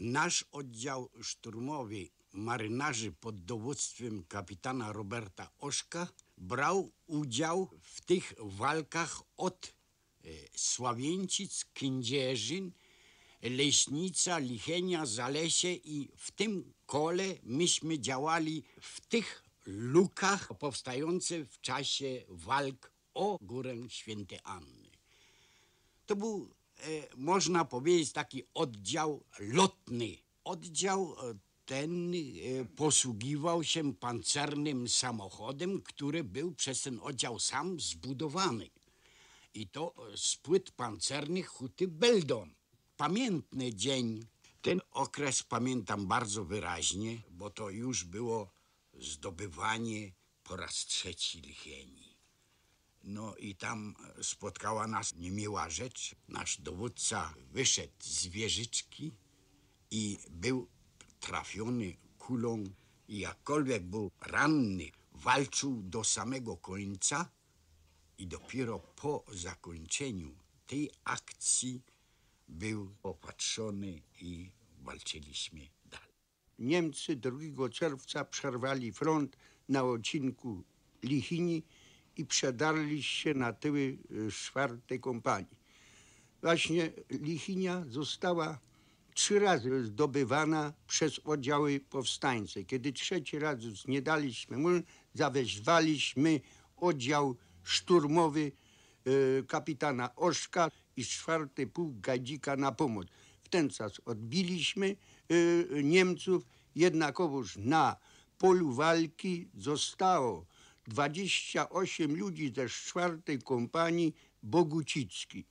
Nasz oddział szturmowy marynarzy pod dowództwem kapitana Roberta Oszka brał udział w tych walkach od e, Sławieńcic, Kędzierzyn, Leśnica, Lichenia, Zalesie i w tym kole myśmy działali w tych lukach powstających w czasie walk o Górę Świętej Anny. To był E, można powiedzieć, taki oddział lotny. Oddział e, ten e, posługiwał się pancernym samochodem, który był przez ten oddział sam zbudowany. I to z płyt pancernych huty Beldon. Pamiętny dzień. Ten okres pamiętam bardzo wyraźnie, bo to już było zdobywanie po raz trzeci Licheni. No i tam e, spotkała nas niemiła rzecz. Nasz dowódca wyszedł z wieżyczki i był trafiony kulą. I jakkolwiek był ranny, walczył do samego końca i dopiero po zakończeniu tej akcji był opatrzony i walczyliśmy dalej. Niemcy 2 czerwca przerwali front na odcinku Lichini i przedarliście na tyły y, czwartej kompanii. Właśnie Lichinia została trzy razy zdobywana przez oddziały powstańcze. Kiedy trzeci raz nie daliśmy mur, zawezwaliśmy oddział szturmowy y, kapitana Oszka i czwarty pułk Gadzika na pomoc. W ten czas odbiliśmy y, Niemców, jednakowoż na polu walki zostało 28 ludzi ze czwartej kompanii Bogucicki.